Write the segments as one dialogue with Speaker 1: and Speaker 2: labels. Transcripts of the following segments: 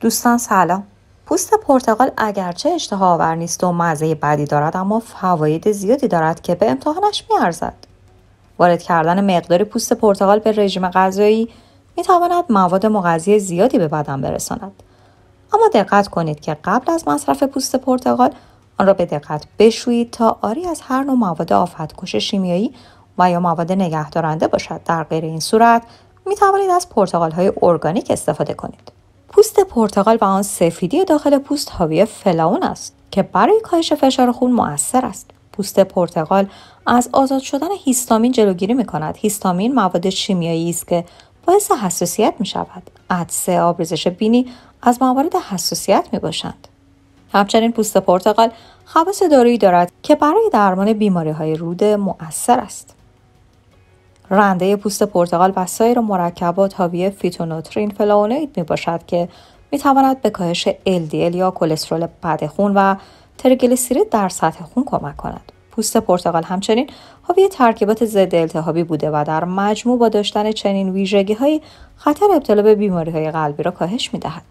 Speaker 1: دوستان سلام پوست پرتقال اگرچه اشتها آور نیست و مزه بدی دارد اما فواید زیادی دارد که به امتحانش میارزد وارد کردن مقداری پوست پرتقال به رژیم غذایی میتواند مواد مغذی زیادی به بدن برساند اما دقت کنید که قبل از مصرف پوست پرتقال آن را به دقت بشویید تا آری از هر نوع مواد آفتکش شیمیایی و یا مواد نگهدارنده باشد در غیر این صورت می توانید از پرتقال های ارگانیک استفاده کنید پوست پرتقال و آن سفیدی داخل پوست حاوی فلاون است که برای کاهش فشار خون مؤثر است پوست پرتقال از آزاد شدن هیستامین جلوگیری می کند هیستامین مواد شیمیایی است که باعث حساسیت می شود عدسه، آبریزش بینی از موارد حساسیت می باشند همچنین پوست پرتقال خواص دارویی دارد که برای درمان بیماری های روده مؤثر است رنده پوست پرتغال و سایر مرکبات حاوی فیتونوترین فلاونید می باشد که می تواند به کاهش LDL یا کلسترول بد خون و تریگلیسیرید در سطح خون کمک کند. پوست پرتغال همچنین حاوی ترکیبات ضد التهابی بوده و در مجموع با داشتن چنین ویژگی های خطر ابتلا به بیماری های قلبی را کاهش می دهد.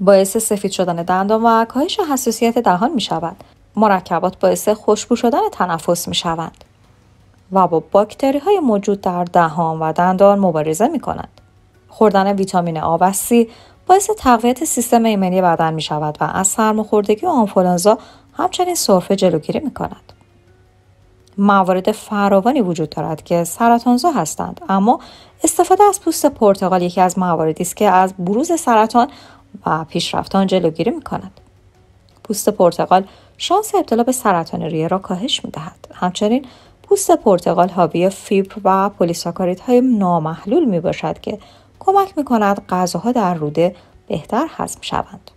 Speaker 1: باعث سفید شدن دندان و کاهش حساسیت دهان می شود. مرکبات باعث خوشبو شدن تنفس می شوند. و با باکتری های موجود در دهان و دندان مبارزه می کنند. خوردن ویتامین آ و سی باعث تقویت سیستم ایمنی بدن می شود و از سرماخوردگی و آنفولانزا همچنین سرفه جلوگیری می کند. موارد فراوانی وجود دارد که سرطانزا هستند اما استفاده از پوست پرتقال یکی از مواردی است که از بروز سرطان و آن جلوگیری می کند. پوست پرتقال شانس ابتلا به سرطان ریه را کاهش می دهد. همچنین پوست پرتقال حاوی فیبر و های نامحلول می باشد که کمک می کند غذاها در روده بهتر هضم شوند.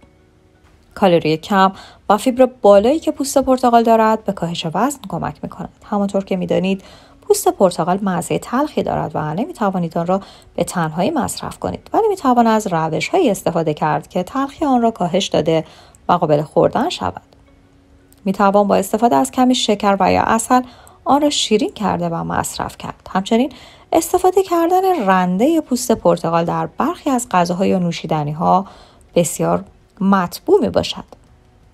Speaker 1: کالری کم و فیبر بالایی که پوست پرتغال دارد به کاهش وزن کمک می کند. همانطور که می دانید پوست پرتغال مزه تلخی دارد و نمی توانید آن را به تنهایی مصرف کنید ولی می توان از روش های استفاده کرد که تلخی آن را کاهش داده و قابل خوردن شود. می توان با استفاده از کمی شکر و یا اصل آن را شیرین کرده و مصرف کرد همچنین استفاده کردن رنده پوست پرتغال در برخی از غذاهای یا نوشیدنی ها بسیار مطبوع می باشد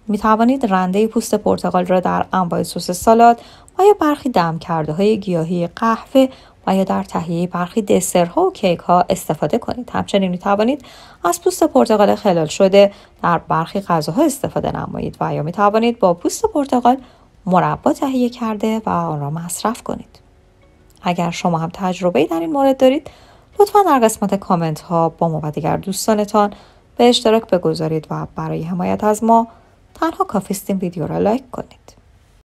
Speaker 1: می توانید رنده پوست پرتغال را در انواع سس سالاد و یا برخی دم کرده های گیاهی قهوه و یا در تهیه برخی دسرها و کیک ها استفاده کنید همچنین می توانید از پوست پرتقال خلال شده در برخی غذاها استفاده نمایید و یا می توانید با پوست پرتقال مربا تهیه کرده و آن را مصرف کنید. اگر شما هم تجربه در این مورد دارید لطفا در قسمت کامنت ها با ما و دیگر دوستانتان به اشتراک بگذارید و برای حمایت از ما تنها کافیست این ویدیو را لایک کنید.